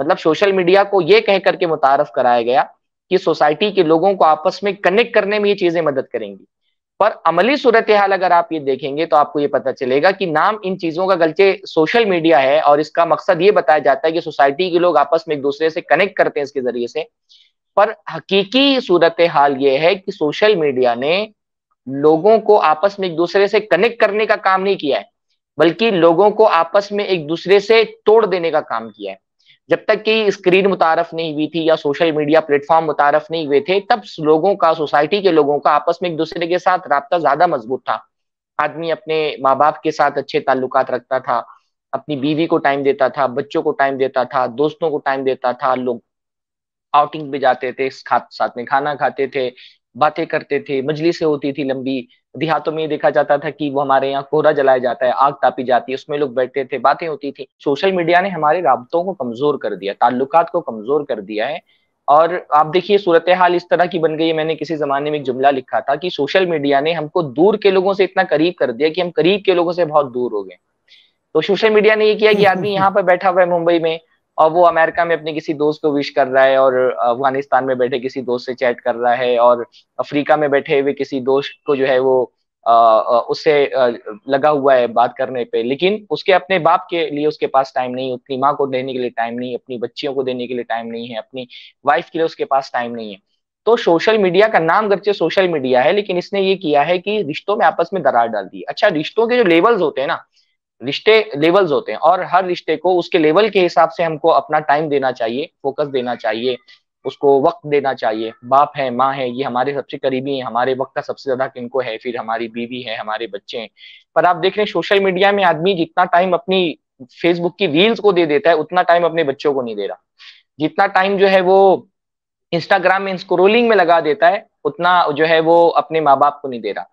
मतलब social media को ये कह करके मुतारफ कराया गया कि सोसाइटी के लोगों को आपस में कनेक्ट करने में ये चीजें मदद करेंगी पर अमली सूरत हाल अगर आप ये देखेंगे तो आपको ये पता चलेगा कि नाम इन चीजों का गलचे सोशल मीडिया है और इसका मकसद ये बताया जाता है कि सोसाइटी के लोग आपस में एक दूसरे से कनेक्ट करते हैं इसके जरिए से पर हकीकी सूरत हाल ये है कि सोशल मीडिया ने लोगों को आपस में एक दूसरे से कनेक्ट करने का काम नहीं किया है बल्कि लोगों को आपस में एक दूसरे से तोड़ देने का काम किया है जब तक कि स्क्रीन मुतारफ नहीं हुई थी या सोशल मीडिया प्लेटफॉर्म मुतारफ नहीं हुए थे तब लोगों का सोसाइटी के लोगों का आपस में एक दूसरे के साथ रबता ज्यादा मजबूत था आदमी अपने माँ बाप के साथ अच्छे ताल्लुक रखता था अपनी बीवी को टाइम देता था बच्चों को टाइम देता था दोस्तों को टाइम देता था लोग आउटिंग पे जाते थे साथ में खाना खाते थे बातें करते थे मजलिसें होती थी लंबी देहातों में देखा जाता था कि वो हमारे यहाँ कोहरा जलाया जाता है आग तापी जाती है उसमें लोग बैठते थे बातें होती थी सोशल मीडिया ने हमारे रबतों को कमजोर कर दिया ताल्लुकात को कमजोर कर दिया है और आप देखिए सूरत हाल इस तरह की बन गई है मैंने किसी जमाने में एक जुमला लिखा था कि सोशल मीडिया ने हमको दूर के लोगों से इतना करीब कर दिया कि हम करीब के लोगों से बहुत दूर हो गए तो सोशल मीडिया ने ये किया कि आदमी यहाँ पर बैठा हुआ है मुंबई में और वो अमेरिका में अपने किसी दोस्त को विश कर रहा है और अफगानिस्तान में बैठे किसी दोस्त से चैट कर रहा है और अफ्रीका में बैठे हुए किसी दोस्त को जो है वो उससे लगा हुआ है बात करने पे लेकिन उसके अपने बाप के लिए उसके पास टाइम नहीं अपनी माँ को देने के लिए टाइम नहीं अपनी बच्चियों को देने के लिए टाइम नहीं है अपनी वाइफ के लिए उसके पास टाइम नहीं है तो सोशल मीडिया का नाम गर्चे सोशल मीडिया है लेकिन इसने ये किया है कि रिश्तों में आपस में दरार डाल दी अच्छा रिश्तों के जो लेवल्स होते हैं ना रिश्ते लेवल्स होते हैं और हर रिश्ते को उसके लेवल के हिसाब से हमको अपना टाइम देना चाहिए फोकस देना चाहिए उसको वक्त देना चाहिए बाप है माँ है ये हमारे सबसे करीबी है हमारे वक्त का सबसे ज्यादा किनको है फिर हमारी बीवी है हमारे बच्चे हैं पर आप देख रहे हैं सोशल मीडिया में आदमी जितना टाइम अपनी फेसबुक की रील्स को दे देता है उतना टाइम अपने बच्चों को नहीं दे रहा जितना टाइम जो है वो इंस्टाग्राम में स्क्रोलिंग में लगा देता है उतना जो है वो अपने माँ बाप को नहीं दे रहा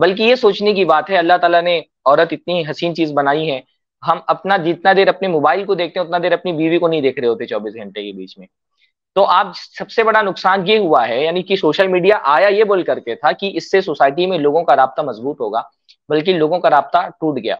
बल्कि ये सोचने की बात है अल्लाह ताला ने औरत इतनी हसीन चीज बनाई है हम अपना जितना देर अपने मोबाइल को देखते हैं उतना देर अपनी बीवी को नहीं देख रहे होते चौबीस घंटे के बीच में तो आप सबसे बड़ा नुकसान ये हुआ है यानी कि सोशल मीडिया आया ये बोल करके था कि इससे सोसाइटी में लोगों का रबता मजबूत होगा बल्कि लोगों का रबता टूट गया